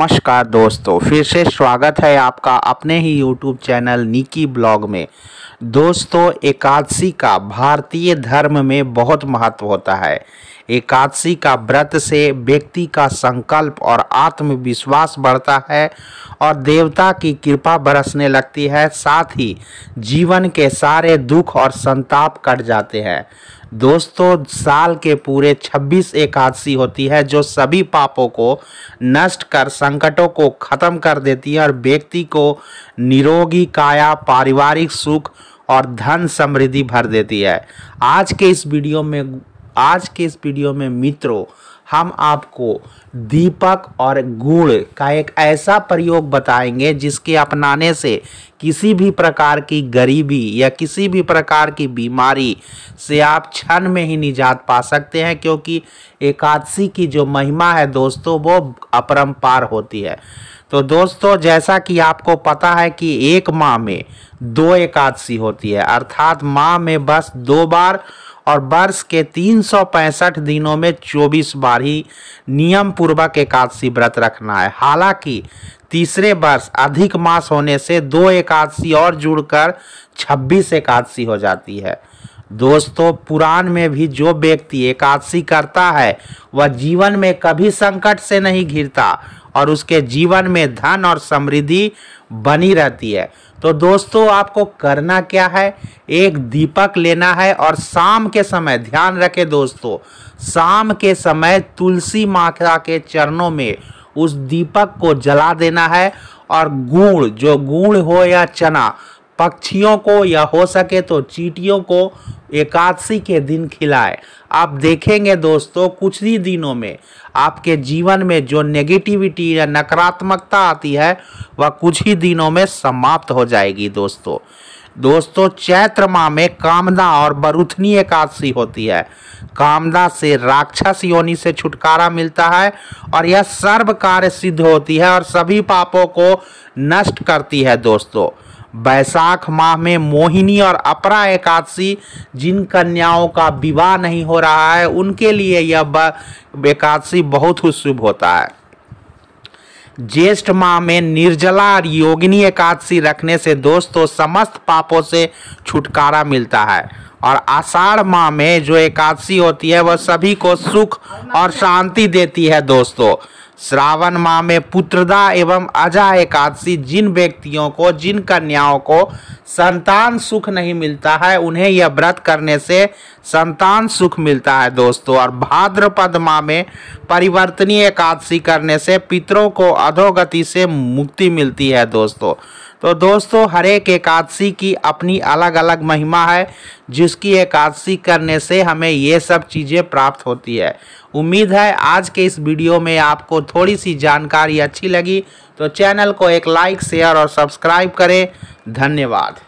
नमस्कार दोस्तों फिर से स्वागत है आपका अपने ही यूट्यूब चैनल निकी ब्लॉग में दोस्तों एकादशी का भारतीय धर्म में बहुत महत्व होता है एकादशी का व्रत से व्यक्ति का संकल्प और आत्मविश्वास बढ़ता है और देवता की कृपा बरसने लगती है साथ ही जीवन के सारे दुख और संताप कट जाते हैं दोस्तों साल के पूरे 26 एकादशी होती है जो सभी पापों को नष्ट कर संकटों को खत्म कर देती है और व्यक्ति को निरोगी काया पारिवारिक सुख और धन समृद्धि भर देती है आज के इस वीडियो में आज के इस वीडियो में मित्रों हम आपको दीपक और गुड़ का एक ऐसा प्रयोग बताएंगे जिसके अपनाने से किसी भी प्रकार की गरीबी या किसी भी प्रकार की बीमारी से आप क्षण में ही निजात पा सकते हैं क्योंकि एकादशी की जो महिमा है दोस्तों वो अपरम्पार होती है तो दोस्तों जैसा कि आपको पता है कि एक माह में दो एकादशी होती है अर्थात माह में बस दो बार और वर्ष के तीन दिनों में 24 बार ही नियम पूर्वक एकादशी व्रत रखना है हालांकि तीसरे वर्ष अधिक मास होने से दो एकादशी और जुड़कर 26 एकादशी हो जाती है दोस्तों पुराण में भी जो व्यक्ति एकादशी करता है वह जीवन में कभी संकट से नहीं घिरता और उसके जीवन में धन और समृद्धि बनी रहती है तो दोस्तों आपको करना क्या है एक दीपक लेना है और शाम के समय ध्यान रखें दोस्तों शाम के समय तुलसी माता के चरणों में उस दीपक को जला देना है और गुड़ जो गुड़ हो या चना पक्षियों को या हो सके तो चीटियों को एकादशी के दिन खिलाए आप देखेंगे दोस्तों कुछ ही दिनों में आपके जीवन में जो नेगेटिविटी या नकारात्मकता आती है वह कुछ ही दिनों में समाप्त हो जाएगी दोस्तों दोस्तों चैत्र माह में कामना और बरुथनी एकादशी होती है कामना से राक्षस योनि से छुटकारा मिलता है और यह सर्व कार्य सिद्ध होती है और सभी पापों को नष्ट करती है दोस्तों बैसाख माह में मोहिनी और अपरा एकादशी जिन कन्याओं का विवाह नहीं हो रहा है उनके लिए यह एकादशी बहुत ही शुभ होता है ज्येष्ठ माह में निर्जला और योगिनी एकादशी रखने से दोस्तों समस्त पापों से छुटकारा मिलता है और आषाढ़ माह में जो एकादशी होती है वह सभी को सुख और शांति देती है दोस्तों श्रावण माह में पुत्रदा एवं अजा एकादशी जिन व्यक्तियों को जिन कन्याओं को संतान सुख नहीं मिलता है उन्हें यह व्रत करने से संतान सुख मिलता है दोस्तों और भाद्रपद माह में परिवर्तनीय एकादशी करने से पितरों को अधोगति से मुक्ति मिलती है दोस्तों तो दोस्तों हर एक एकादशी की अपनी अलग अलग महिमा है जिसकी एकादशी करने से हमें ये सब चीज़ें प्राप्त होती है उम्मीद है आज के इस वीडियो में आपको थोड़ी सी जानकारी अच्छी लगी तो चैनल को एक लाइक शेयर और सब्सक्राइब करें धन्यवाद